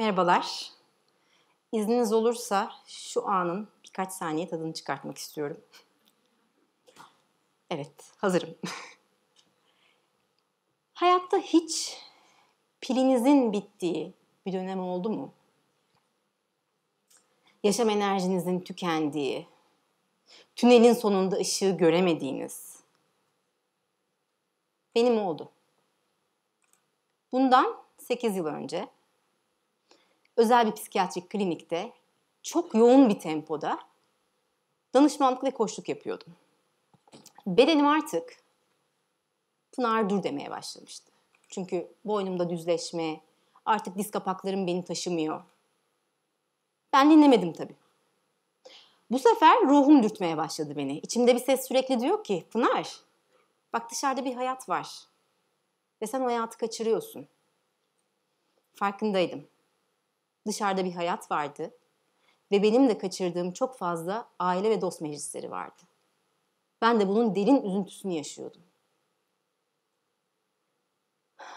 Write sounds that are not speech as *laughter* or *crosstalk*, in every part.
Merhabalar. İzniniz olursa şu anın birkaç saniye tadını çıkartmak istiyorum. Evet, hazırım. *laughs* Hayatta hiç pilinizin bittiği bir dönem oldu mu? Yaşam enerjinizin tükendiği, tünelin sonunda ışığı göremediğiniz. Benim oldu. Bundan 8 yıl önce özel bir psikiyatrik klinikte çok yoğun bir tempoda danışmanlık ve koçluk yapıyordum. Bedenim artık Pınar dur demeye başlamıştı. Çünkü boynumda düzleşme, artık diz kapaklarım beni taşımıyor. Ben dinlemedim tabii. Bu sefer ruhum dürtmeye başladı beni. İçimde bir ses sürekli diyor ki Pınar bak dışarıda bir hayat var. Ve sen o hayatı kaçırıyorsun. Farkındaydım. Dışarıda bir hayat vardı ve benim de kaçırdığım çok fazla aile ve dost meclisleri vardı. Ben de bunun derin üzüntüsünü yaşıyordum.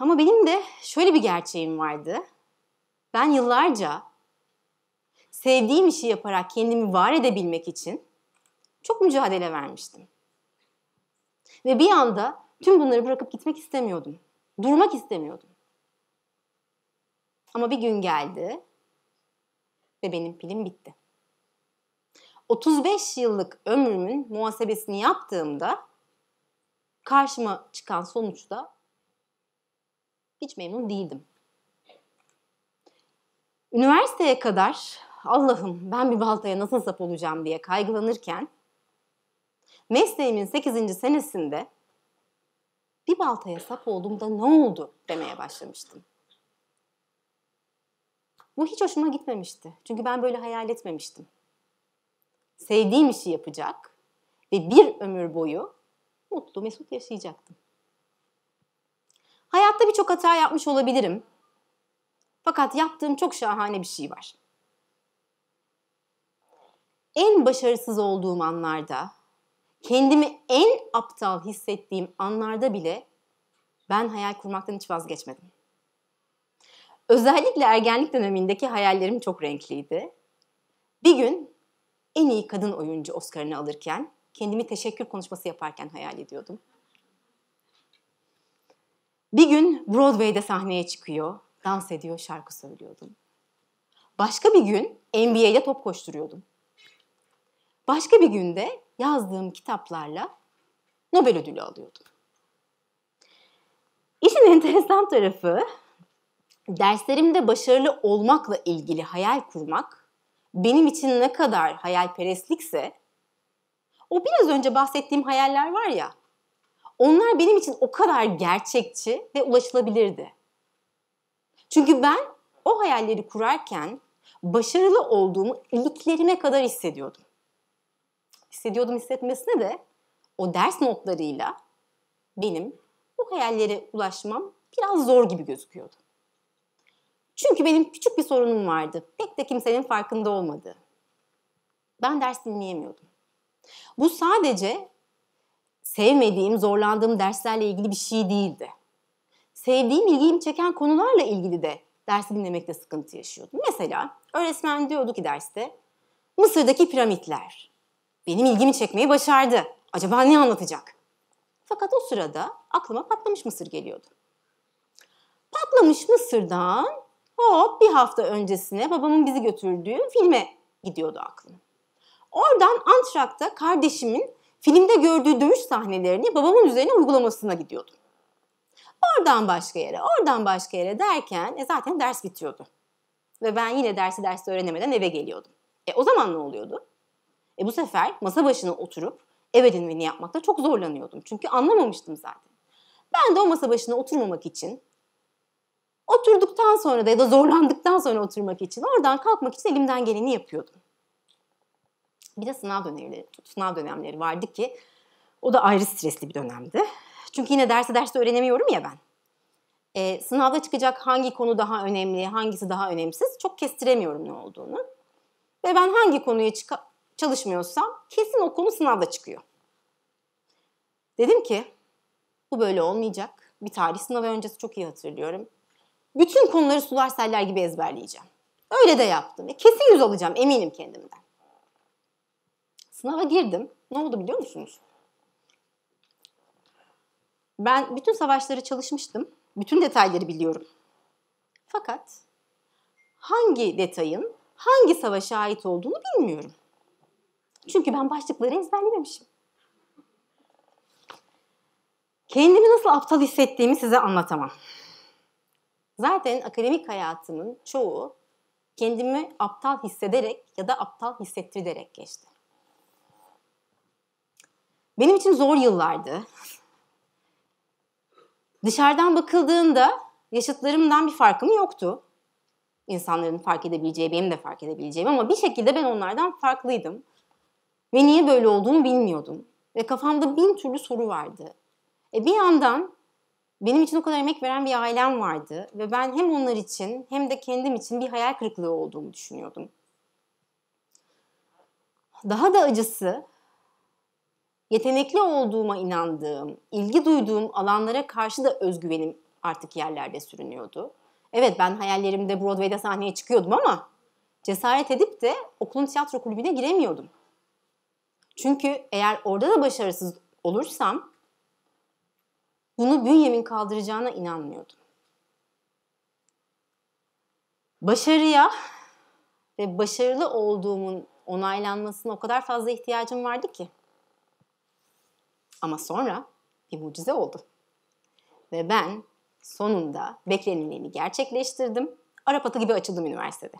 Ama benim de şöyle bir gerçeğim vardı. Ben yıllarca sevdiğim işi yaparak kendimi var edebilmek için çok mücadele vermiştim. Ve bir anda tüm bunları bırakıp gitmek istemiyordum. Durmak istemiyordum. Ama bir gün geldi ve benim pilim bitti. 35 yıllık ömrümün muhasebesini yaptığımda karşıma çıkan sonuçta hiç memnun değildim. Üniversiteye kadar Allah'ım ben bir baltaya nasıl sap olacağım diye kaygılanırken mesleğimin 8. senesinde bir baltaya sap olduğumda ne oldu demeye başlamıştım. Bu hiç hoşuma gitmemişti. Çünkü ben böyle hayal etmemiştim. Sevdiğim işi yapacak ve bir ömür boyu mutlu mesut yaşayacaktım. Hayatta birçok hata yapmış olabilirim. Fakat yaptığım çok şahane bir şey var. En başarısız olduğum anlarda, kendimi en aptal hissettiğim anlarda bile ben hayal kurmaktan hiç vazgeçmedim. Özellikle ergenlik dönemindeki hayallerim çok renkliydi. Bir gün en iyi kadın oyuncu Oscar'ını alırken, kendimi teşekkür konuşması yaparken hayal ediyordum. Bir gün Broadway'de sahneye çıkıyor, dans ediyor, şarkı söylüyordum. Başka bir gün NBA'de top koşturuyordum. Başka bir günde yazdığım kitaplarla Nobel ödülü alıyordum. İşin enteresan tarafı derslerimde başarılı olmakla ilgili hayal kurmak benim için ne kadar hayalperestlikse o biraz önce bahsettiğim hayaller var ya onlar benim için o kadar gerçekçi ve ulaşılabilirdi. Çünkü ben o hayalleri kurarken başarılı olduğumu iliklerime kadar hissediyordum. Hissediyordum hissetmesine de o ders notlarıyla benim o hayallere ulaşmam biraz zor gibi gözüküyordu. Çünkü benim küçük bir sorunum vardı. Pek de kimsenin farkında olmadı. Ben ders dinleyemiyordum. Bu sadece sevmediğim, zorlandığım derslerle ilgili bir şey değildi. Sevdiğim, ilgimi çeken konularla ilgili de dersi dinlemekte sıkıntı yaşıyordum. Mesela öğretmen diyordu ki derste Mısır'daki piramitler benim ilgimi çekmeyi başardı. Acaba ne anlatacak? Fakat o sırada aklıma patlamış mısır geliyordu. Patlamış mısırdan Hop bir hafta öncesine babamın bizi götürdüğü filme gidiyordu aklım. Oradan Antrak'ta kardeşimin filmde gördüğü dövüş sahnelerini babamın üzerine uygulamasına gidiyordum. Oradan başka yere, oradan başka yere derken e zaten ders bitiyordu. Ve ben yine dersi derste öğrenemeden eve geliyordum. E o zaman ne oluyordu? E bu sefer masa başına oturup ev edinmeni yapmakta çok zorlanıyordum. Çünkü anlamamıştım zaten. Ben de o masa başına oturmamak için Oturduktan sonra da ya da zorlandıktan sonra oturmak için oradan kalkmak için elimden geleni yapıyordum. Bir de sınav dönemleri, sınav dönemleri vardı ki o da ayrı stresli bir dönemdi. Çünkü yine derse derste öğrenemiyorum ya ben. E, sınavda çıkacak hangi konu daha önemli, hangisi daha önemsiz çok kestiremiyorum ne olduğunu. Ve ben hangi konuya çıka- çalışmıyorsam kesin o konu sınavda çıkıyor. Dedim ki bu böyle olmayacak. Bir tarih sınavı öncesi çok iyi hatırlıyorum bütün konuları sular seller gibi ezberleyeceğim. Öyle de yaptım. E, kesin yüz alacağım eminim kendimden. Sınava girdim. Ne oldu biliyor musunuz? Ben bütün savaşları çalışmıştım. Bütün detayları biliyorum. Fakat hangi detayın hangi savaşa ait olduğunu bilmiyorum. Çünkü ben başlıkları ezberlememişim. Kendimi nasıl aptal hissettiğimi size anlatamam. Zaten akademik hayatımın çoğu kendimi aptal hissederek ya da aptal hissettirerek geçti. Benim için zor yıllardı. Dışarıdan bakıldığında yaşıtlarımdan bir farkım yoktu. İnsanların fark edebileceği, benim de fark edebileceğim ama bir şekilde ben onlardan farklıydım. Ve niye böyle olduğunu bilmiyordum. Ve kafamda bin türlü soru vardı. E bir yandan benim için o kadar emek veren bir ailem vardı ve ben hem onlar için hem de kendim için bir hayal kırıklığı olduğumu düşünüyordum. Daha da acısı yetenekli olduğuma inandığım, ilgi duyduğum alanlara karşı da özgüvenim artık yerlerde sürünüyordu. Evet ben hayallerimde Broadway'de sahneye çıkıyordum ama cesaret edip de okulun tiyatro kulübüne giremiyordum. Çünkü eğer orada da başarısız olursam bunu bünyemin kaldıracağına inanmıyordum. Başarıya ve başarılı olduğumun onaylanmasına o kadar fazla ihtiyacım vardı ki. Ama sonra bir mucize oldu. Ve ben sonunda beklenileni gerçekleştirdim. Arap atı gibi açıldım üniversitede.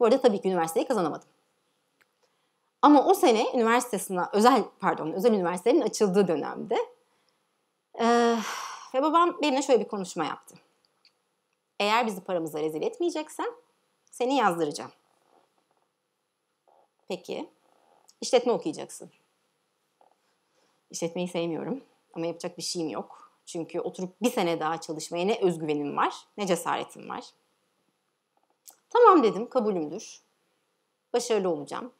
Bu arada tabii ki üniversiteyi kazanamadım. Ama o sene üniversitesine özel pardon özel üniversitelerin açıldığı dönemde ee, ve babam benimle şöyle bir konuşma yaptı. Eğer bizi paramızla rezil etmeyeceksen seni yazdıracağım. Peki. İşletme okuyacaksın. İşletmeyi sevmiyorum ama yapacak bir şeyim yok. Çünkü oturup bir sene daha çalışmaya ne özgüvenim var ne cesaretim var. Tamam dedim kabulümdür. Başarılı olacağım.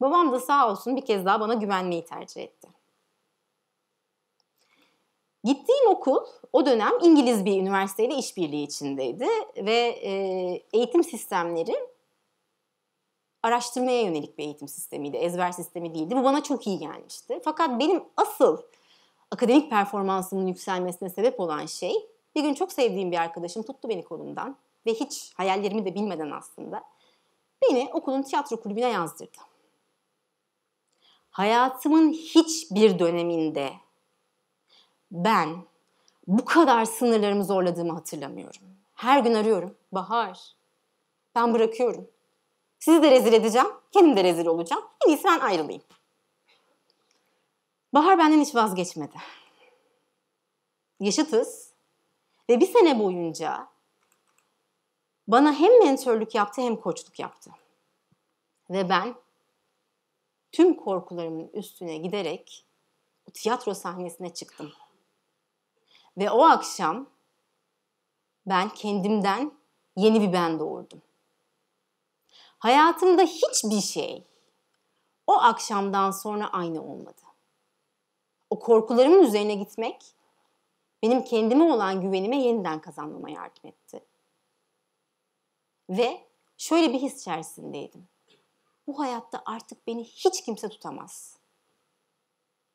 Babam da sağ olsun bir kez daha bana güvenmeyi tercih etti. Gittiğim okul o dönem İngiliz bir üniversiteyle işbirliği içindeydi ve e, eğitim sistemleri araştırmaya yönelik bir eğitim sistemiydi, ezber sistemi değildi. Bu bana çok iyi gelmişti. Fakat benim asıl akademik performansımın yükselmesine sebep olan şey bir gün çok sevdiğim bir arkadaşım tuttu beni kolumdan ve hiç hayallerimi de bilmeden aslında beni okulun tiyatro kulübüne yazdırdı. Hayatımın hiçbir döneminde ben bu kadar sınırlarımı zorladığımı hatırlamıyorum. Her gün arıyorum. Bahar, ben bırakıyorum. Sizi de rezil edeceğim, kendim de rezil olacağım. En iyisi ben ayrılayım. Bahar benden hiç vazgeçmedi. Yaşıtız ve bir sene boyunca bana hem mentörlük yaptı hem koçluk yaptı. Ve ben tüm korkularımın üstüne giderek tiyatro sahnesine çıktım. Ve o akşam ben kendimden yeni bir ben doğurdum. Hayatımda hiçbir şey o akşamdan sonra aynı olmadı. O korkularımın üzerine gitmek benim kendime olan güvenime yeniden kazanmama yardım etti. Ve şöyle bir his içerisindeydim. Bu hayatta artık beni hiç kimse tutamaz.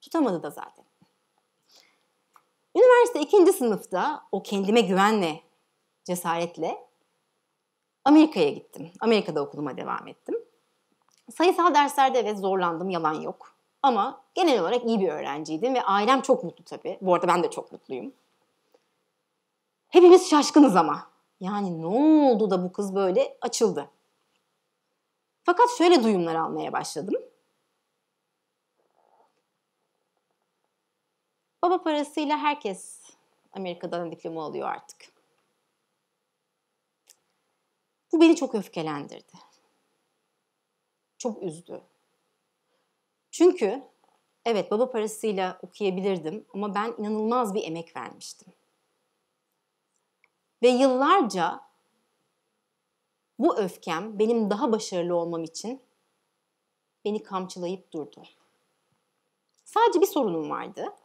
Tutamadı da zaten. Üniversite ikinci sınıfta o kendime güvenle, cesaretle Amerika'ya gittim. Amerika'da okuluma devam ettim. Sayısal derslerde evet zorlandım, yalan yok. Ama genel olarak iyi bir öğrenciydim ve ailem çok mutlu tabii. Bu arada ben de çok mutluyum. Hepimiz şaşkınız ama. Yani ne oldu da bu kız böyle açıldı? Fakat şöyle duyumlar almaya başladım. Baba parasıyla herkes Amerika'dan diploma alıyor artık. Bu beni çok öfkelendirdi. Çok üzdü. Çünkü evet baba parasıyla okuyabilirdim ama ben inanılmaz bir emek vermiştim. Ve yıllarca bu öfkem benim daha başarılı olmam için beni kamçılayıp durdu. Sadece bir sorunum vardı.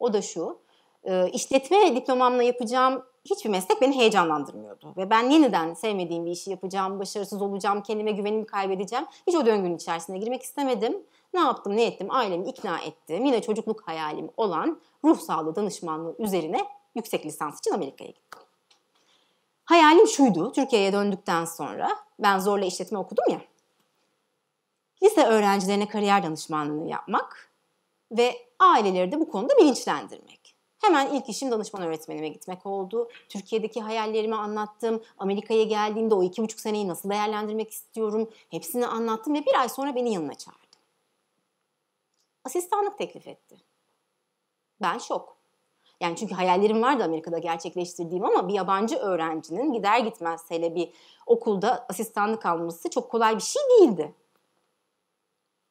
O da şu. E, işletme diplomamla yapacağım hiçbir meslek beni heyecanlandırmıyordu. Ve ben yeniden sevmediğim bir işi yapacağım, başarısız olacağım, kendime güvenimi kaybedeceğim. Hiç o döngünün içerisine girmek istemedim. Ne yaptım, ne ettim? Ailemi ikna ettim. Yine çocukluk hayalim olan ruh sağlığı danışmanlığı üzerine yüksek lisans için Amerika'ya gittim. Hayalim şuydu, Türkiye'ye döndükten sonra ben zorla işletme okudum ya. Lise öğrencilerine kariyer danışmanlığı yapmak ve aileleri de bu konuda bilinçlendirmek. Hemen ilk işim danışman öğretmenime gitmek oldu. Türkiye'deki hayallerimi anlattım. Amerika'ya geldiğimde o iki buçuk seneyi nasıl değerlendirmek istiyorum hepsini anlattım ve bir ay sonra beni yanına çağırdı. Asistanlık teklif etti. Ben şok. Yani çünkü hayallerim vardı Amerika'da gerçekleştirdiğim ama bir yabancı öğrencinin gider gitmez hele bir okulda asistanlık alması çok kolay bir şey değildi.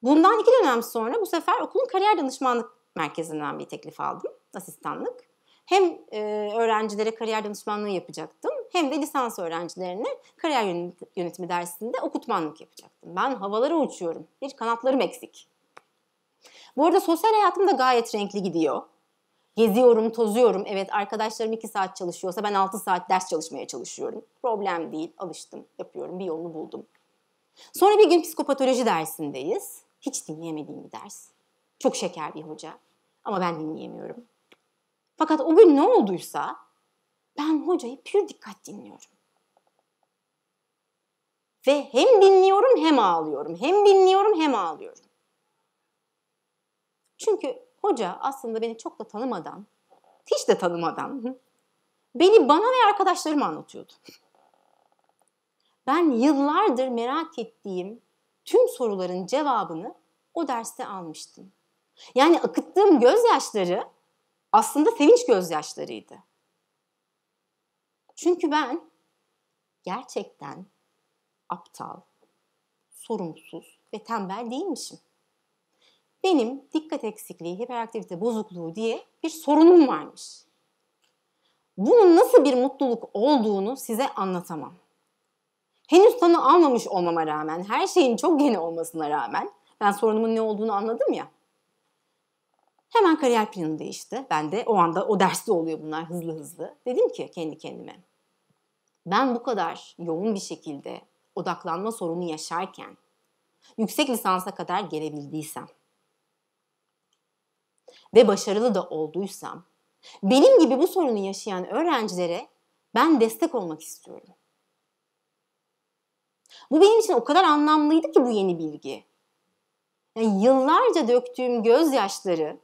Bundan iki dönem sonra bu sefer okulun kariyer danışmanlık merkezinden bir teklif aldım. Asistanlık. Hem e, öğrencilere kariyer danışmanlığı yapacaktım hem de lisans öğrencilerine kariyer yönetimi dersinde okutmanlık yapacaktım. Ben havalara uçuyorum. Bir kanatlarım eksik. Bu arada sosyal hayatım da gayet renkli gidiyor. Geziyorum, tozuyorum. Evet arkadaşlarım 2 saat çalışıyorsa ben 6 saat ders çalışmaya çalışıyorum. Problem değil, alıştım, yapıyorum, bir yolunu buldum. Sonra bir gün psikopatoloji dersindeyiz hiç dinleyemediğim bir ders. Çok şeker bir hoca ama ben dinleyemiyorum. Fakat o gün ne olduysa ben hocayı pür dikkat dinliyorum. Ve hem dinliyorum hem ağlıyorum. Hem dinliyorum hem ağlıyorum. Çünkü hoca aslında beni çok da tanımadan, hiç de tanımadan *laughs* beni bana ve arkadaşlarıma anlatıyordu. Ben yıllardır merak ettiğim tüm soruların cevabını o derste almıştım. Yani akıttığım gözyaşları aslında sevinç gözyaşlarıydı. Çünkü ben gerçekten aptal, sorumsuz ve tembel değilmişim. Benim dikkat eksikliği, hiperaktivite bozukluğu diye bir sorunum varmış. Bunun nasıl bir mutluluk olduğunu size anlatamam henüz sana almamış olmama rağmen, her şeyin çok yeni olmasına rağmen ben sorunumun ne olduğunu anladım ya. Hemen kariyer planı değişti. Ben de o anda o derste oluyor bunlar hızlı hızlı. Dedim ki kendi kendime. Ben bu kadar yoğun bir şekilde odaklanma sorunu yaşarken yüksek lisansa kadar gelebildiysem ve başarılı da olduysam benim gibi bu sorunu yaşayan öğrencilere ben destek olmak istiyorum. Bu benim için o kadar anlamlıydı ki bu yeni bilgi. Yani yıllarca döktüğüm gözyaşları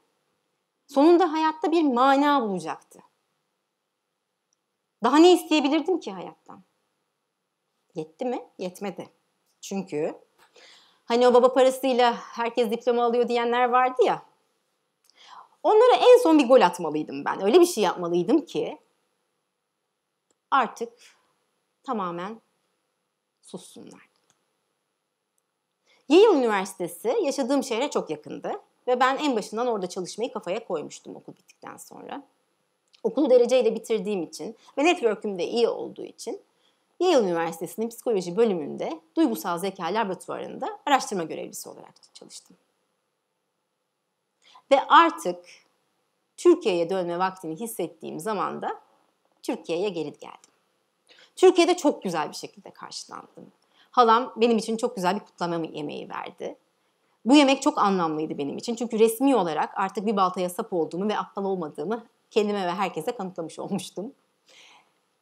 sonunda hayatta bir mana bulacaktı. Daha ne isteyebilirdim ki hayattan? Yetti mi? Yetmedi. Çünkü hani o baba parasıyla herkes diploma alıyor diyenler vardı ya. Onlara en son bir gol atmalıydım ben. Öyle bir şey yapmalıydım ki artık tamamen sussunlar. Yale Üniversitesi yaşadığım şehre çok yakındı ve ben en başından orada çalışmayı kafaya koymuştum okul bittikten sonra. Okulu dereceyle bitirdiğim için ve network'üm de iyi olduğu için Yale Üniversitesi'nin psikoloji bölümünde duygusal zeka laboratuvarında araştırma görevlisi olarak çalıştım. Ve artık Türkiye'ye dönme vaktini hissettiğim zaman da Türkiye'ye geri geldim. Türkiye'de çok güzel bir şekilde karşılandım. Halam benim için çok güzel bir kutlama yemeği verdi. Bu yemek çok anlamlıydı benim için. Çünkü resmi olarak artık bir baltaya sap olduğumu ve aptal olmadığımı kendime ve herkese kanıtlamış olmuştum.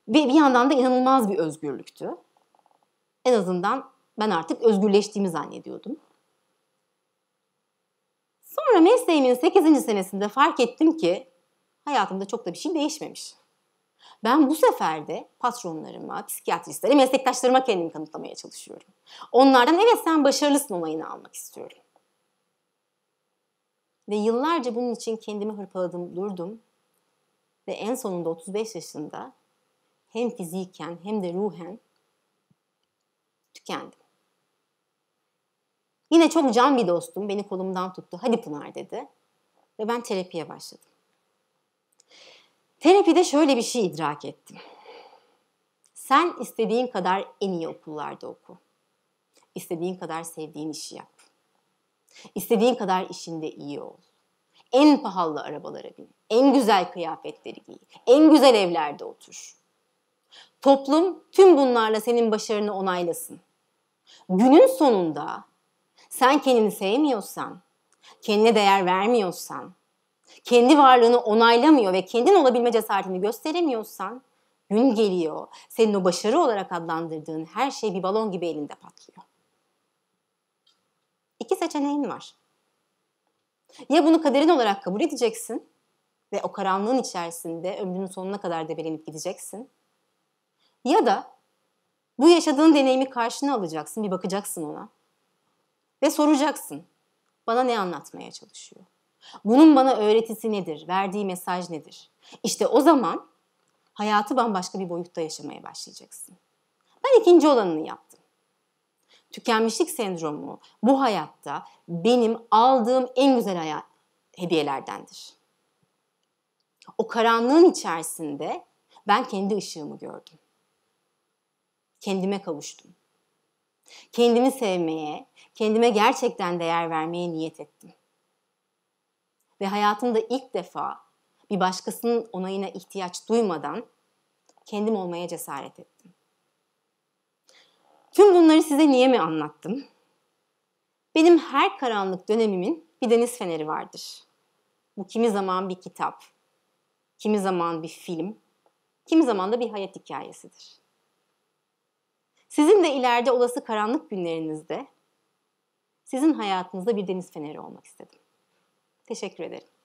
Ve bir yandan da inanılmaz bir özgürlüktü. En azından ben artık özgürleştiğimi zannediyordum. Sonra mesleğimin 8. senesinde fark ettim ki hayatımda çok da bir şey değişmemiş. Ben bu sefer de patronlarıma, psikiyatristlere, meslektaşlarıma kendimi kanıtlamaya çalışıyorum. Onlardan evet sen başarılısın onayını almak istiyorum. Ve yıllarca bunun için kendimi hırpaladım, durdum. Ve en sonunda 35 yaşında hem fiziken hem de ruhen tükendim. Yine çok can bir dostum beni kolumdan tuttu. Hadi Pınar dedi. Ve ben terapiye başladım. Terapide şöyle bir şey idrak ettim. Sen istediğin kadar en iyi okullarda oku. İstediğin kadar sevdiğin işi yap. İstediğin kadar işinde iyi ol. En pahalı arabalara bin. En güzel kıyafetleri giy. En güzel evlerde otur. Toplum tüm bunlarla senin başarını onaylasın. Günün sonunda sen kendini sevmiyorsan, kendine değer vermiyorsan, kendi varlığını onaylamıyor ve kendin olabilme cesaretini gösteremiyorsan gün geliyor. Senin o başarı olarak adlandırdığın her şey bir balon gibi elinde patlıyor. İki seçeneğin var. Ya bunu kaderin olarak kabul edeceksin ve o karanlığın içerisinde ömrünün sonuna kadar debelenip gideceksin. Ya da bu yaşadığın deneyimi karşına alacaksın, bir bakacaksın ona ve soracaksın. Bana ne anlatmaya çalışıyor? Bunun bana öğretisi nedir? Verdiği mesaj nedir? İşte o zaman hayatı bambaşka bir boyutta yaşamaya başlayacaksın. Ben ikinci olanını yaptım. Tükenmişlik sendromu bu hayatta benim aldığım en güzel hayat hediyelerdendir. O karanlığın içerisinde ben kendi ışığımı gördüm. Kendime kavuştum. Kendimi sevmeye, kendime gerçekten değer vermeye niyet ettim ve hayatımda ilk defa bir başkasının onayına ihtiyaç duymadan kendim olmaya cesaret ettim. Tüm bunları size niye mi anlattım? Benim her karanlık dönemimin bir deniz feneri vardır. Bu kimi zaman bir kitap, kimi zaman bir film, kimi zaman da bir hayat hikayesidir. Sizin de ileride olası karanlık günlerinizde sizin hayatınızda bir deniz feneri olmak istedim. Teşekkür ederim.